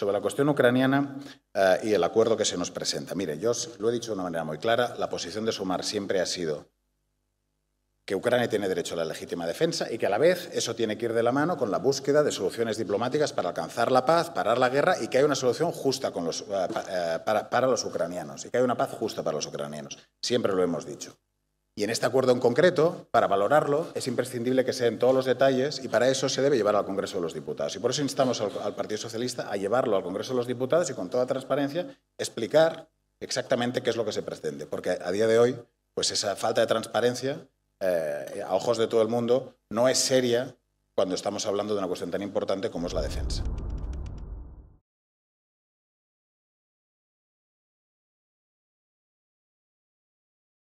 Sobre la cuestión ucraniana eh, y el acuerdo que se nos presenta. Mire, yo lo he dicho de una manera muy clara, la posición de Sumar siempre ha sido que Ucrania tiene derecho a la legítima defensa y que a la vez eso tiene que ir de la mano con la búsqueda de soluciones diplomáticas para alcanzar la paz, parar la guerra y que haya una solución justa eh, eh, para, para los ucranianos y que haya una paz justa para los ucranianos. Siempre lo hemos dicho. Y en este acuerdo en concreto, para valorarlo, es imprescindible que sea en todos los detalles y para eso se debe llevar al Congreso de los Diputados. Y por eso instamos al, Partido Socialista a llevarlo al Congreso de los Diputados y con toda transparencia explicar exactamente qué es lo que se pretende. Porque a día de hoy, pues esa falta de transparencia, eh, a ojos de todo el mundo, no es seria cuando estamos hablando de una cuestión tan importante como es la defensa.